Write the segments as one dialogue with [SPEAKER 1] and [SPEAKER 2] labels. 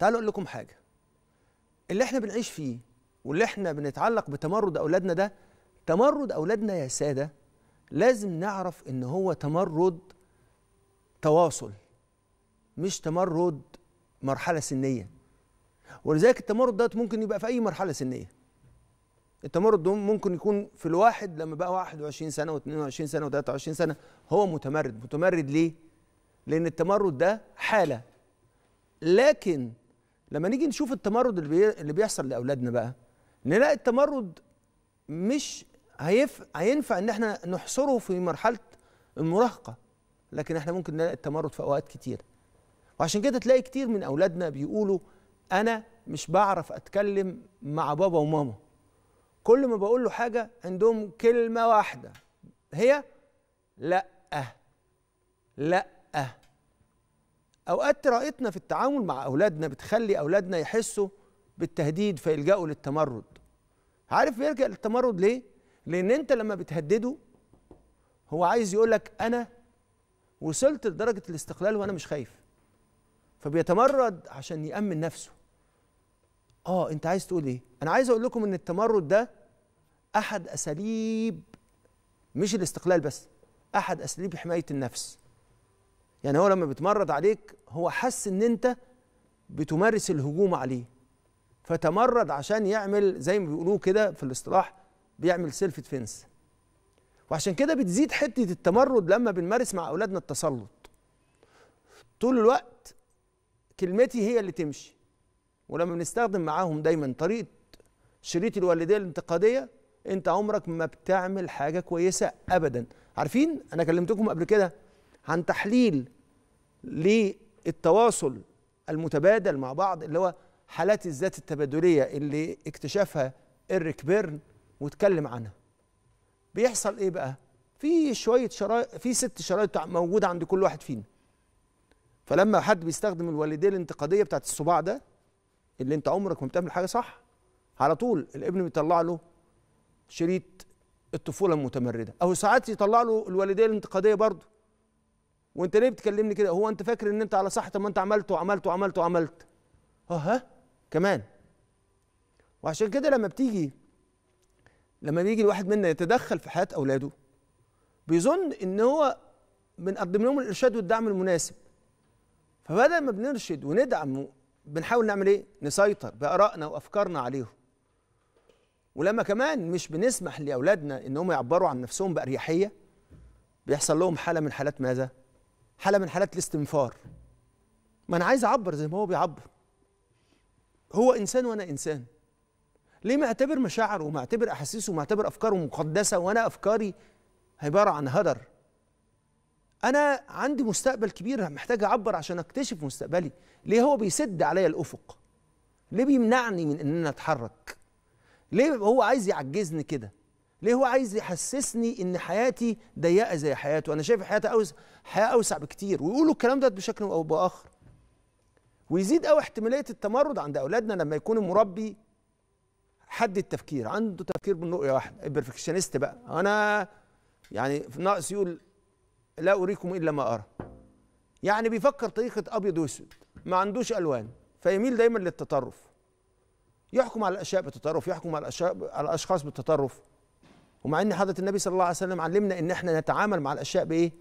[SPEAKER 1] تعالوا اقول لكم حاجه اللي احنا بنعيش فيه واللي احنا بنتعلق بتمرد اولادنا ده تمرد اولادنا يا ساده لازم نعرف ان هو تمرد تواصل مش تمرد مرحله سنيه ولذلك التمرد ده ممكن يبقى في اي مرحله سنيه التمرد ده ممكن يكون في الواحد لما بقى 21 سنه و22 سنه و23 سنه هو متمرد متمرد ليه لان التمرد ده حاله لكن لما نيجي نشوف التمرد اللي, بي... اللي بيحصل لاولادنا بقى نلاقي التمرد مش هيف... هينفع ان احنا نحصره في مرحله المراهقه لكن احنا ممكن نلاقي التمرد في اوقات كتير وعشان كده تلاقي كتير من اولادنا بيقولوا انا مش بعرف اتكلم مع بابا وماما كل ما بقول له حاجه عندهم كلمه واحده هي لا لا اوقات طريقتنا في التعامل مع اولادنا بتخلي اولادنا يحسوا بالتهديد فيلجأوا للتمرد عارف بيلجأ للتمرد ليه لان انت لما بتهدده هو عايز يقولك انا وصلت لدرجه الاستقلال وانا مش خايف فبيتمرد عشان يامن نفسه اه انت عايز تقول ايه انا عايز اقول لكم ان التمرد ده احد اساليب مش الاستقلال بس احد اساليب حمايه النفس يعني هو لما بيتمرد عليك هو حس ان انت بتمارس الهجوم عليه فتمرد عشان يعمل زي ما بيقولوه كده في الاصطلاح بيعمل سيلف ديفنس وعشان كده بتزيد حته التمرد لما بنمارس مع اولادنا التسلط طول الوقت كلمتي هي اللي تمشي ولما بنستخدم معاهم دايما طريقه شريط الوالديه الانتقاديه انت عمرك ما بتعمل حاجه كويسه ابدا عارفين انا كلمتكم قبل كده عن تحليل للتواصل المتبادل مع بعض اللي هو حالات الذات التبادلية اللي اكتشفها إريك بيرن واتكلم عنها بيحصل إيه بقى؟ في شوية شرايط في ست شرايط موجودة عند كل واحد فينا فلما حد بيستخدم الوالديه الانتقاديه بتاعت الصباع ده اللي انت عمرك ما بتعمل حاجه صح على طول الابن بيطلع له شريط الطفوله المتمرده او ساعات يطلع له الوالديه الانتقاديه برضه وانت ليه بتكلمني كده هو انت فاكر ان انت على صح طب ما انت عملت وعملت وعملت وعملت ها ها كمان وعشان كده لما بتيجي لما بيجي الواحد منا يتدخل في حياه اولاده بيظن ان هو بنقدم لهم الارشاد والدعم المناسب فبدل ما بنرشد وندعم بنحاول نعمل ايه نسيطر بارائنا وافكارنا عليهم ولما كمان مش بنسمح لاولادنا ان هم يعبروا عن نفسهم باريحيه بيحصل لهم حاله من حالات ماذا حاله من حالات الاستنفار ما انا عايز اعبر زي ما هو بيعبر هو انسان وانا انسان ليه معتبر مشاعره ومعتبر احاسيسه ومعتبر افكاره مقدسه وانا افكاري عباره عن هدر انا عندي مستقبل كبير محتاج اعبر عشان اكتشف مستقبلي ليه هو بيسد عليا الافق ليه بيمنعني من ان انا اتحرك ليه هو عايز يعجزني كده ليه هو عايز يحسسني ان حياتي ضيقه زي حياته انا شايف حياتي اوسع حياه اوسع بكتير ويقولوا الكلام ده بشكل او باخر ويزيد قوي احتماليه التمرد عند اولادنا لما يكون المربي حد التفكير عنده تفكير بالنقطه واحده البرفكشنست بقى انا يعني ناقص يقول لا اريكم الا ما ارى يعني بيفكر طريقه ابيض واسود ما عندوش الوان فيميل دايما للتطرف يحكم على الاشياء بالتطرف يحكم على الاشخاص بالتطرف ومع ان حضره النبي صلى الله عليه وسلم علمنا ان احنا نتعامل مع الاشياء بايه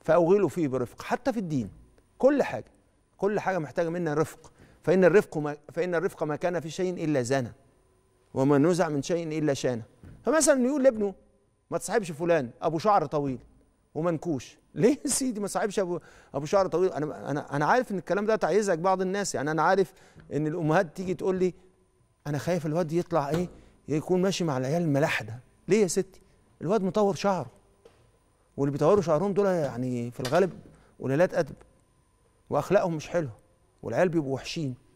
[SPEAKER 1] فاوغلوا فيه برفق حتى في الدين كل حاجه كل حاجه محتاجه منا رفق فان الرفق ما فان الرفق ما كان في شيء الا زنا وما نزع من شيء الا شانه فمثلا يقول لابنه ما تصاحبش فلان ابو شعر طويل ومنكوش ليه يا سيدي ما صاحبش ابو ابو شعر طويل انا انا انا عارف ان الكلام ده تعيزك بعض الناس يعني انا عارف ان الامهات تيجي تقول لي انا خايف الواد يطلع ايه يكون ماشي مع العيال الملاحده ليه يا ستي الواد مطور شعره واللي بيطوروا شعرهم دول يعني في الغالب قليلات ادب واخلاقهم مش حلوه والعيال بيبقوا وحشين